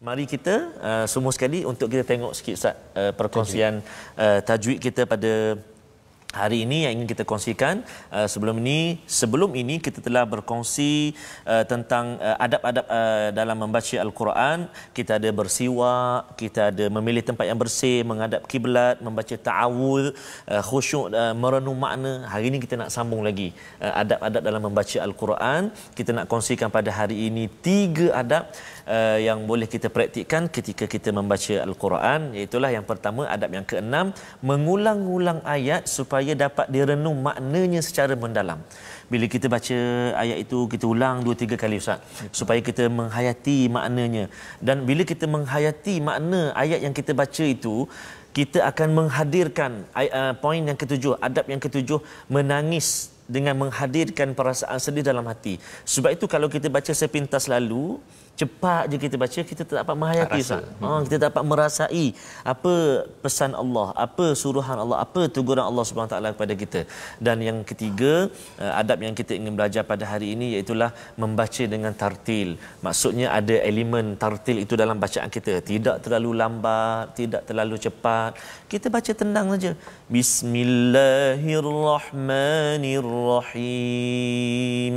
Mari kita uh, semua sekali untuk kita tengok sikit uh, perkongsian uh, tajwid kita pada Hari ini yang ingin kita kongsikan uh, sebelum ini sebelum ini kita telah berkongsi uh, tentang uh, adab-adab dalam membaca al-Quran kita ada bersiwak kita ada memilih tempat yang bersih menghadap kiblat membaca ta'awul khusyuk merenung makna hari ini kita nak sambung lagi adab-adab dalam membaca al-Quran kita nak kongsikan pada hari ini tiga adab yang boleh kita praktikkan ketika kita membaca al-Quran iaitu yang pertama adab yang keenam mengulang-ulang ayat supaya supaya dapat direnung maknanya secara mendalam. Bila kita baca ayat itu kita ulang dua tiga kali ustaz supaya kita menghayati maknanya dan bila kita menghayati makna ayat yang kita baca itu kita akan menghadirkan uh, eh, poin yang ketujuh adab yang ketujuh menangis dengan menghadirkan perasaan sedih dalam hati. Sebab itu kalau kita baca sepintas lalu cepat je kita baca kita tak dapat menghayati tak hmm. Ha, kita tak dapat merasai apa pesan Allah apa suruhan Allah apa teguran Allah SWT kepada kita dan yang ketiga eh, adab yang kita ingin belajar pada hari ini iaitulah membaca dengan tartil maksudnya ada elemen tartil itu dalam bacaan kita tidak terlalu lambat tidak terlalu cepat kita baca tenang saja bismillahirrahmanirrahim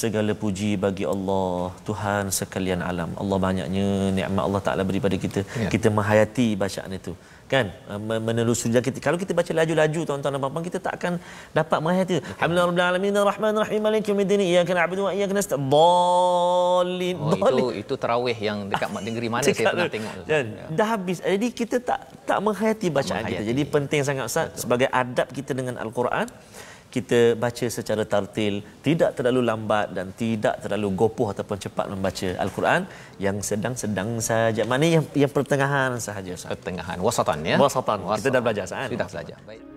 Segala puji bagi Allah Tuhan sekalian alam Allah banyaknya nikmat Allah Ta'ala beri pada kita ya. Kita menghayati bacaan itu kan eh, menelusuri dan kita kalau kita baca laju-laju tuan-tuan dan puan-puan kita tak akan dapat menghayati alhamdulillah rabbil alamin arrahman arrahim maliki yaumiddin iyyaka na'budu wa iyyaka nasta'in oh, itu itu tarawih yang dekat mak negeri mana saya pernah tengok dan, ya. dah habis jadi kita tak tak menghayati bacaan kita jadi penting sangat ustaz sebagai adab kita dengan al-Quran kita baca secara tartil, tidak terlalu lambat dan tidak terlalu gopoh ataupun cepat membaca Al-Quran yang sedang-sedang saja. Mana yang yang pertengahan sahaja? Sahaja. Pertengahan, wasatan ya. Wasatan. wasatan. Kita dah belajar sahaja. Kan? Sudah belajar. Baik.